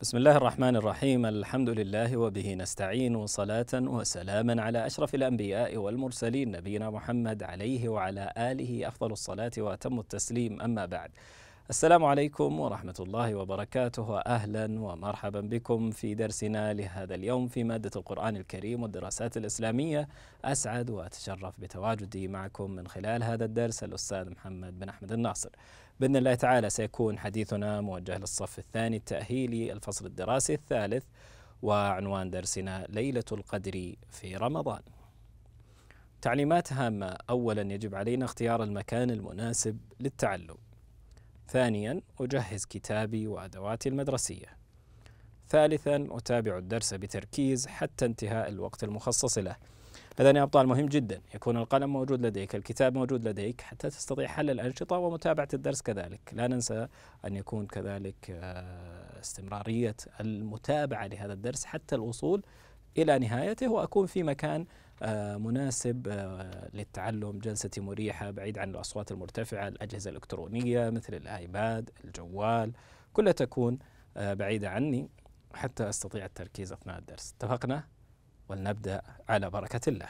بسم الله الرحمن الرحيم الحمد لله وبه نستعين صلاة وسلاما على أشرف الأنبياء والمرسلين نبينا محمد عليه وعلى آله أفضل الصلاة وأتم التسليم أما بعد السلام عليكم ورحمة الله وبركاته وأهلا ومرحبا بكم في درسنا لهذا اليوم في مادة القرآن الكريم والدراسات الإسلامية أسعد وأتشرف بتواجدي معكم من خلال هذا الدرس الأستاذ محمد بن أحمد الناصر باذن الله تعالى سيكون حديثنا موجه للصف الثاني التاهيلي الفصل الدراسي الثالث وعنوان درسنا ليله القدر في رمضان. تعليمات هامه اولا يجب علينا اختيار المكان المناسب للتعلم. ثانيا اجهز كتابي وادواتي المدرسيه. ثالثا اتابع الدرس بتركيز حتى انتهاء الوقت المخصص له. إذا يا أبطال مهم جدا يكون القلم موجود لديك الكتاب موجود لديك حتى تستطيع حل الأنشطة ومتابعة الدرس كذلك لا ننسى أن يكون كذلك آه، استمرارية المتابعة لهذا الدرس حتى الوصول إلى نهايته وأكون في مكان آه، مناسب آه، للتعلم جلسة مريحة بعيد عن الأصوات المرتفعة الأجهزة الإلكترونية مثل الآيباد الجوال كلها تكون بعيدة عني حتى أستطيع التركيز أثناء الدرس اتفقنا ولنبدأ على بركة الله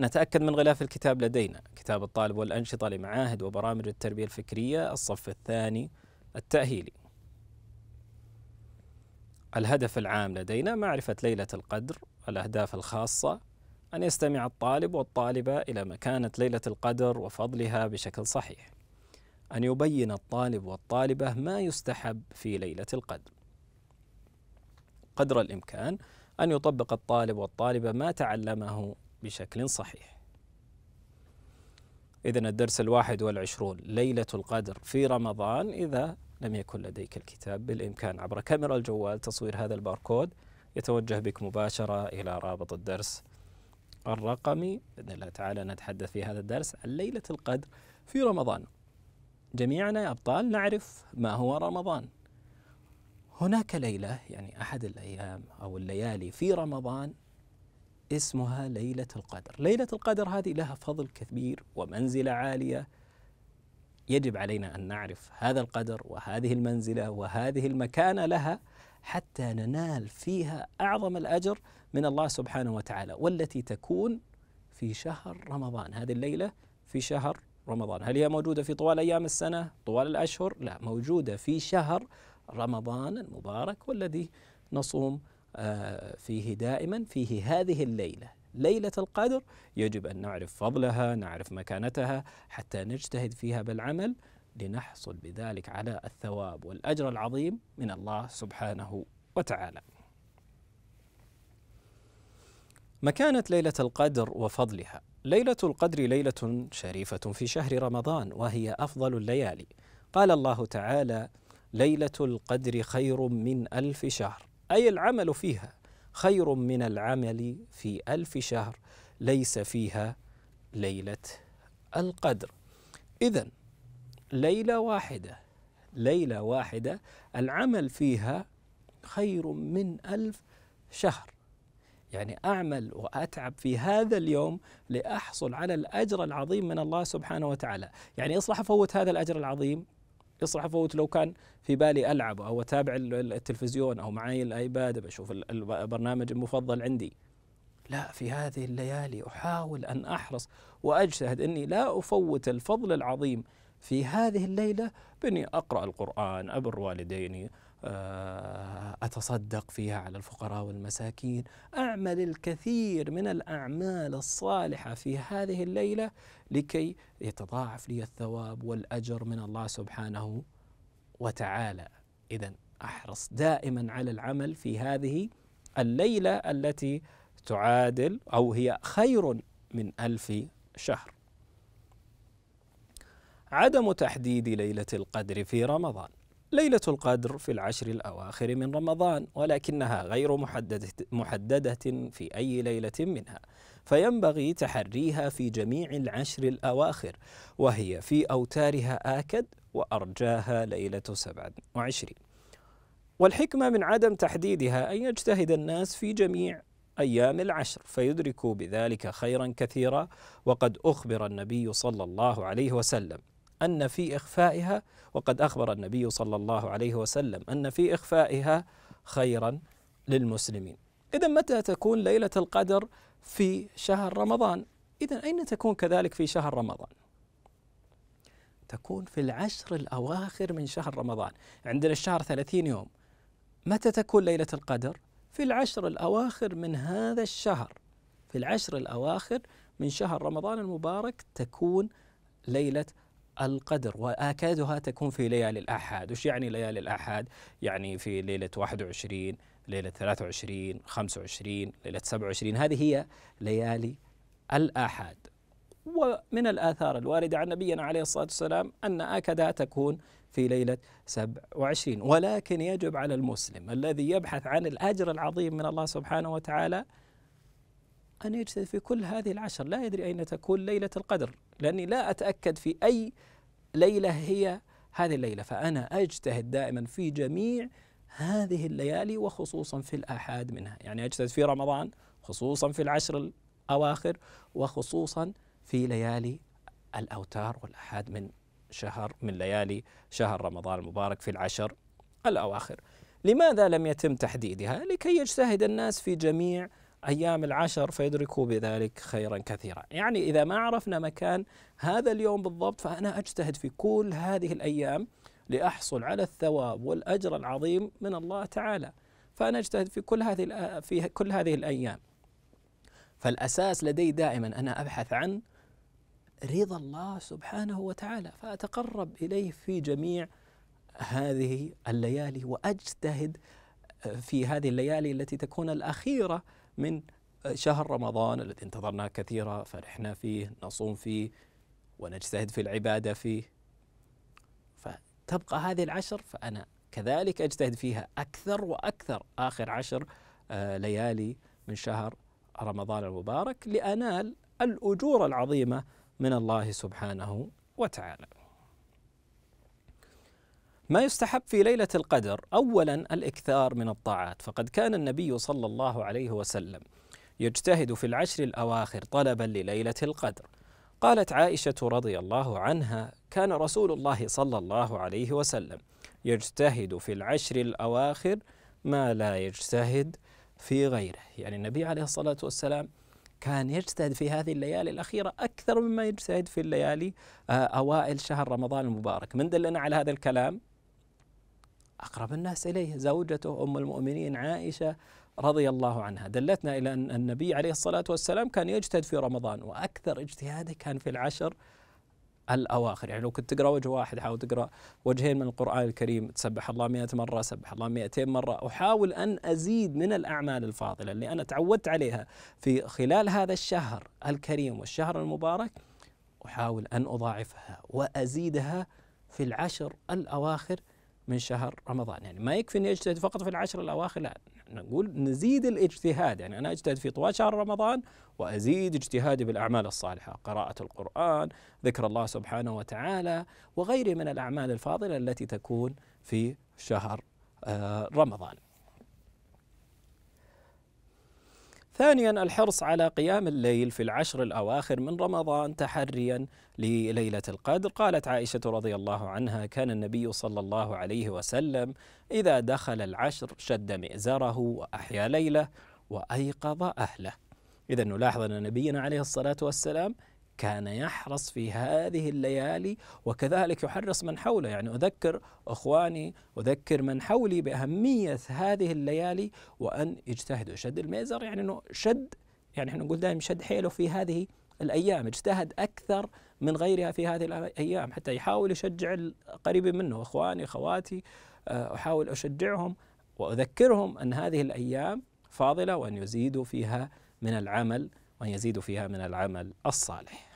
نتأكد من غلاف الكتاب لدينا كتاب الطالب والأنشطة لمعاهد وبرامج التربية الفكرية الصف الثاني التأهيلي الهدف العام لدينا معرفة ليلة القدر الأهداف الخاصة أن يستمع الطالب والطالبة إلى مكانة ليلة القدر وفضلها بشكل صحيح أن يبين الطالب والطالبة ما يستحب في ليلة القدر قدر الإمكان أن يطبق الطالب والطالبة ما تعلمه بشكل صحيح إذا الدرس الواحد والعشرون ليلة القدر في رمضان إذا لم يكن لديك الكتاب بالإمكان عبر كاميرا الجوال تصوير هذا الباركود يتوجه بك مباشرة إلى رابط الدرس الرقمي بإذن الله تعالى نتحدث في هذا الدرس عن ليلة القدر في رمضان جميعنا يا أبطال نعرف ما هو رمضان هناك ليلة يعني أحد الأيام أو الليالي في رمضان اسمها ليلة القدر ليلة القدر هذه لها فضل كبير ومنزلة عالية يجب علينا أن نعرف هذا القدر وهذه المنزلة وهذه المكانة لها حتى ننال فيها أعظم الأجر من الله سبحانه وتعالى والتي تكون في شهر رمضان هذه الليلة في شهر رمضان هل هي موجودة في طوال أيام السنة طوال الأشهر لا موجودة في شهر رمضان المبارك والذي نصوم آه، فيه دائما فيه هذه الليلة ليلة القدر يجب أن نعرف فضلها نعرف مكانتها حتى نجتهد فيها بالعمل لنحصل بذلك على الثواب والأجر العظيم من الله سبحانه وتعالى مكانة ليلة القدر وفضلها ليلة القدر ليلة شريفة في شهر رمضان وهي أفضل الليالي قال الله تعالى ليلة القدر خير من ألف شهر أي العمل فيها خير من العمل في ألف شهر ليس فيها ليلة القدر إذا ليلة واحدة ليلة واحدة العمل فيها خير من ألف شهر يعني أعمل وأتعب في هذا اليوم لأحصل على الأجر العظيم من الله سبحانه وتعالى يعني إصلح أفوت هذا الأجر العظيم يصلح افوت لو كان في بالي العب او اتابع التلفزيون او معي الايباد بشوف البرنامج المفضل عندي لا في هذه الليالي احاول ان احرص واجتهد اني لا افوت الفضل العظيم في هذه الليله باني اقرا القران ابر والديني آه، أتصدق فيها على الفقراء والمساكين أعمل الكثير من الأعمال الصالحة في هذه الليلة لكي يتضاعف لي الثواب والأجر من الله سبحانه وتعالى إذا أحرص دائما على العمل في هذه الليلة التي تعادل أو هي خير من ألف شهر عدم تحديد ليلة القدر في رمضان ليلة القدر في العشر الأواخر من رمضان ولكنها غير محددة, محددة في أي ليلة منها فينبغي تحريها في جميع العشر الأواخر وهي في أوتارها آكد وأرجاها ليلة سبعة وعشرين والحكمة من عدم تحديدها أن يجتهد الناس في جميع أيام العشر فيدركوا بذلك خيرا كثيرا وقد أخبر النبي صلى الله عليه وسلم أن في إخفائها وقد أخبر النبي صلى الله عليه وسلم أن في إخفائها خيرا للمسلمين إذا متى تكون ليلة القدر في شهر رمضان إذا أين تكون كذلك في شهر رمضان تكون في العشر الأواخر من شهر رمضان عندنا الشهر 30 يوم متى تكون ليلة القدر في العشر الأواخر من هذا الشهر في العشر الأواخر من شهر رمضان المبارك تكون ليلة القدر واكادها تكون في ليالي الاحاد، وش يعني ليالي الاحاد؟ يعني في ليله 21 ليله 23 25 ليله 27 هذه هي ليالي الاحاد. ومن الآثار الواردة عن نبينا عليه الصلاة والسلام أن أكدها تكون في ليلة 27 ولكن يجب على المسلم الذي يبحث عن الأجر العظيم من الله سبحانه وتعالى أن يجتهد في كل هذه العشر لا يدري أين تكون ليلة القدر لأني لا أتأكد في أي ليلة هي هذه الليلة فأنا أجتهد دائما في جميع هذه الليالي وخصوصا في الآحاد منها يعني أجتهد في رمضان خصوصا في العشر الأواخر وخصوصا في ليالي الأوتار والأحاد من شهر من ليالي شهر رمضان المبارك في العشر الأواخر لماذا لم يتم تحديدها؟ لكي يجتهد الناس في جميع أيام العشر فيدركوا بذلك خيرا كثيرا يعني إذا ما عرفنا مكان هذا اليوم بالضبط فأنا أجتهد في كل هذه الأيام لأحصل على الثواب والأجر العظيم من الله تعالى فأنا أجتهد في كل هذه في كل هذه الأيام فالأساس لدي دائما أنا أبحث عن رضا الله سبحانه وتعالى فأتقرب إليه في جميع هذه الليالي وأجتهد في هذه الليالي التي تكون الأخيرة من آه، شهر رمضان الذي انتظرناه كثيرا فرحنا فيه نصوم فيه ونجتهد في العبادة فيه فتبقى هذه العشر فأنا كذلك أجتهد فيها أكثر وأكثر آخر عشر آه، ليالي من شهر رمضان المبارك لأنال الأجور العظيمة من الله سبحانه وتعالى ما يستحب في ليلة القدر أولا الإكثار من الطاعات فقد كان النبي صلى الله عليه وسلم يجتهد في العشر الأواخر طلبا لليلة القدر قالت عائشة رضي الله عنها كان رسول الله صلى الله عليه وسلم يجتهد في العشر الأواخر ما لا يجتهد في غيره يعني النبي عليه الصلاة والسلام كان يجتهد في هذه الليالي الأخيرة أكثر مما يجتهد في الليالي آه، أوائل شهر رمضان المبارك من دلنا على هذا الكلام أقرب الناس إليه زوجته أم المؤمنين عائشة رضي الله عنها دلتنا إلى أن النبي عليه الصلاة والسلام كان يجتهد في رمضان وأكثر اجتهاده كان في العشر الأواخر يعني لو كنت تقرأ وجه واحد حاول تقرأ وجهين من القرآن الكريم تسبح الله 100 مرة سبح الله 200 مرة أحاول أن أزيد من الأعمال الفاضلة اللي أنا تعودت عليها في خلال هذا الشهر الكريم والشهر المبارك أحاول أن أضاعفها وأزيدها في العشر الأواخر من شهر رمضان يعني ما يكفي اني اجتهد فقط في العشر الاواخر لا نقول نزيد الاجتهاد يعني انا اجتهد في طوال شهر رمضان وازيد اجتهادي بالاعمال الصالحه قراءه القران ذكر الله سبحانه وتعالى وغيره من الاعمال الفاضله التي تكون في شهر آه، رمضان ثانيا الحرص على قيام الليل في العشر الأواخر من رمضان تحريا لليلة القدر قالت عائشة رضي الله عنها كان النبي صلى الله عليه وسلم إذا دخل العشر شد مئزره وأحيا ليله وأيقظ أهله إذا نلاحظ أن نبينا عليه الصلاة والسلام كان يحرص في هذه الليالي وكذلك يحرص من حوله يعني أذكر أخواني أذكر من حولي بأهمية هذه الليالي وأن يجتهدوا شد الميزر يعني أنه شد يعني احنا نقول دائما شد حيله في هذه الأيام اجتهد أكثر من غيرها في هذه الأيام حتى يحاول يشجع القريب منه أخواني أخواتي آه، أحاول أشجعهم وأذكرهم أن هذه الأيام فاضلة وأن يزيدوا فيها من العمل وأن يزيدوا فيها من العمل الصالح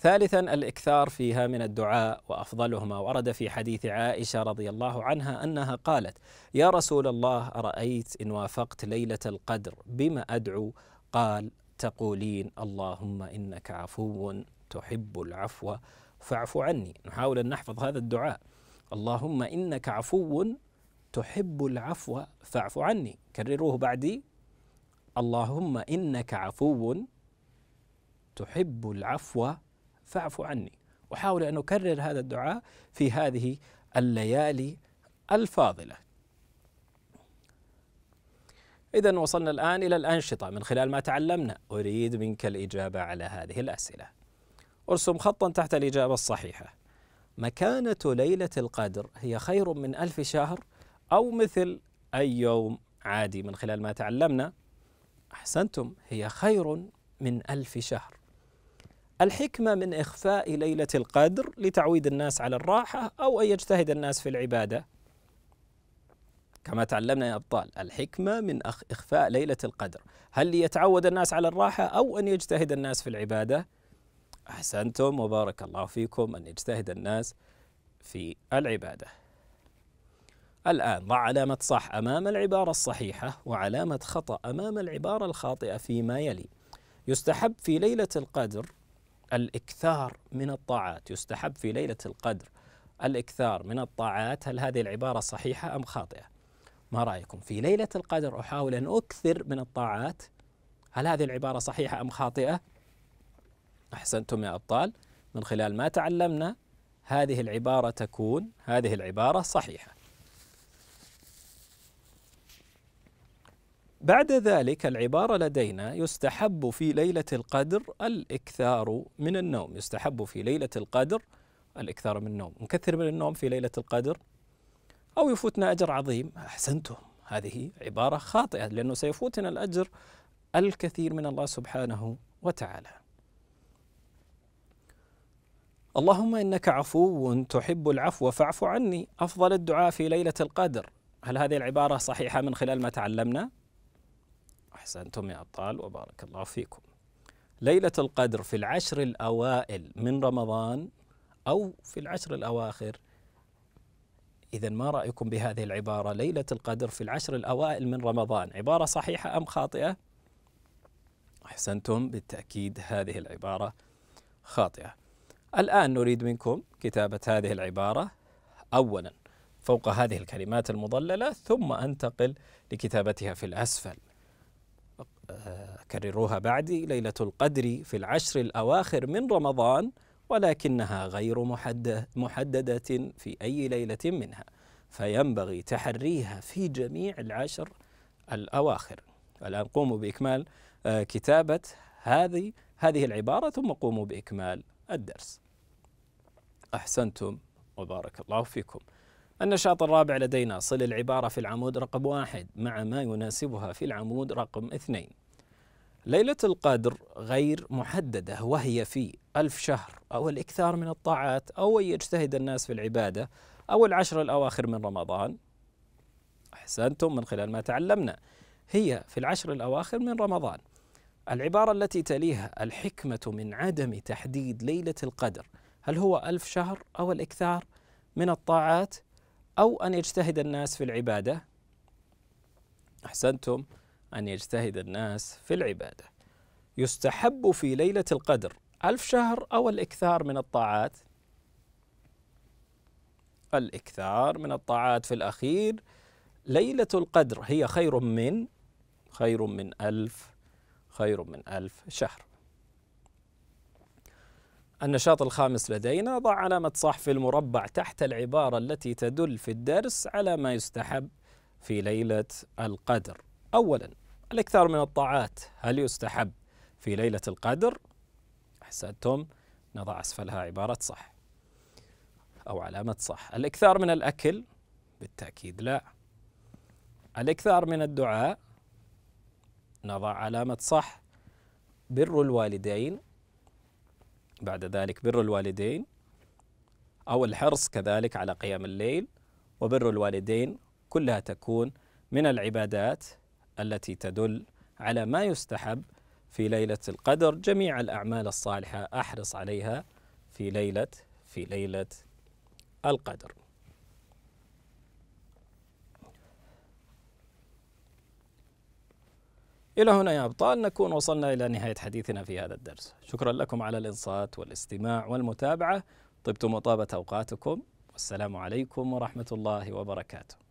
ثالثا الاكثار فيها من الدعاء وافضلهما ورد في حديث عائشه رضي الله عنها انها قالت: يا رسول الله ارايت ان وافقت ليله القدر بما ادعو؟ قال: تقولين اللهم انك عفو تحب العفو فاعف عني، نحاول ان نحفظ هذا الدعاء. اللهم انك عفو تحب العفو فاعف عني، كرروه بعدي. اللهم انك عفو تحب العفو فاعف عني وحاول أن أكرر هذا الدعاء في هذه الليالي الفاضلة إذا وصلنا الآن إلى الأنشطة من خلال ما تعلمنا أريد منك الإجابة على هذه الأسئلة ارسم خطا تحت الإجابة الصحيحة مكانة ليلة القدر هي خير من ألف شهر أو مثل أي يوم عادي من خلال ما تعلمنا أحسنتم هي خير من ألف شهر الحكمة من إخفاء ليلة القدر لتعويد الناس على الراحة أو أن يجتهد الناس في العبادة كما تعلمنا يا أبطال الحكمة من إخفاء ليلة القدر هل ليتعود الناس على الراحة أو أن يجتهد الناس في العبادة أحسنتم وبارك الله فيكم أن يجتهد الناس في العبادة الآن ضع علامة صح أمام العبارة الصحيحة وعلامة خطأ أمام العبارة الخاطئة فيما يلي يستحب في ليلة القدر الاكثار من الطاعات يستحب في ليله القدر الاكثار من الطاعات هل هذه العباره صحيحه ام خاطئه؟ ما رايكم في ليله القدر احاول ان اكثر من الطاعات هل هذه العباره صحيحه ام خاطئه؟ احسنتم يا ابطال من خلال ما تعلمنا هذه العباره تكون هذه العباره صحيحه بعد ذلك العبارة لدينا يستحب في ليلة القدر الإكثار من النوم يستحب في ليلة القدر الإكثار من النوم نكثر من النوم في ليلة القدر أو يفوتنا أجر عظيم أحسنتم هذه عبارة خاطئة لأنه سيفوتنا الأجر الكثير من الله سبحانه وتعالى اللهم إنك عفو تحب العفو فاعف عني أفضل الدعاء في ليلة القدر هل هذه العبارة صحيحة من خلال ما تعلمنا؟ أحسنتم يا أبطال وبارك الله فيكم ليلة القدر في العشر الأوائل من رمضان أو في العشر الأواخر إذا ما رأيكم بهذه العبارة ليلة القدر في العشر الأوائل من رمضان عبارة صحيحة أم خاطئة؟ أحسنتم بالتأكيد هذه العبارة خاطئة الآن نريد منكم كتابة هذه العبارة أولا فوق هذه الكلمات المضللة ثم أنتقل لكتابتها في الأسفل كرروها بعدي ليلة القدر في العشر الأواخر من رمضان ولكنها غير محددة, في أي ليلة منها فينبغي تحريها في جميع العشر الأواخر الآن قوموا بإكمال آه، كتابة هذه هذه العبارة ثم قوموا بإكمال الدرس أحسنتم وبارك الله فيكم النشاط الرابع لدينا صل العبارة في العمود رقم واحد مع ما يناسبها في العمود رقم اثنين ليلة القدر غير محددة وهي في ألف شهر أو الإكثار من الطاعات أو أن يجتهد الناس في العبادة أو العشر الأواخر من رمضان أحسنتم من خلال ما تعلمنا هي في العشر الأواخر من رمضان العبارة التي تليها الحكمة من عدم تحديد ليلة القدر هل هو ألف شهر أو الإكثار من الطاعات أو أن يجتهد الناس في العبادة أحسنتم أن يجتهد الناس في العبادة يستحب في ليلة القدر ألف شهر أو الإكثار من الطاعات الإكثار من الطاعات في الأخير ليلة القدر هي خير من خير من ألف خير من ألف شهر النشاط الخامس لدينا ضع علامة صح في المربع تحت العبارة التي تدل في الدرس على ما يستحب في ليلة القدر أولا الإكثار من الطاعات هل يستحب في ليلة القدر؟ أحسنتم نضع أسفلها عبارة صح أو علامة صح الإكثار من الأكل بالتأكيد لا الإكثار من الدعاء نضع علامة صح بر الوالدين بعد ذلك بر الوالدين أو الحرص كذلك على قيام الليل وبر الوالدين كلها تكون من العبادات التي تدل على ما يستحب في ليلة القدر جميع الأعمال الصالحة أحرص عليها في ليلة في ليلة القدر إلى هنا يا أبطال نكون وصلنا إلى نهاية حديثنا في هذا الدرس شكرا لكم على الإنصات والاستماع والمتابعة طبتم وطابت أوقاتكم والسلام عليكم ورحمة الله وبركاته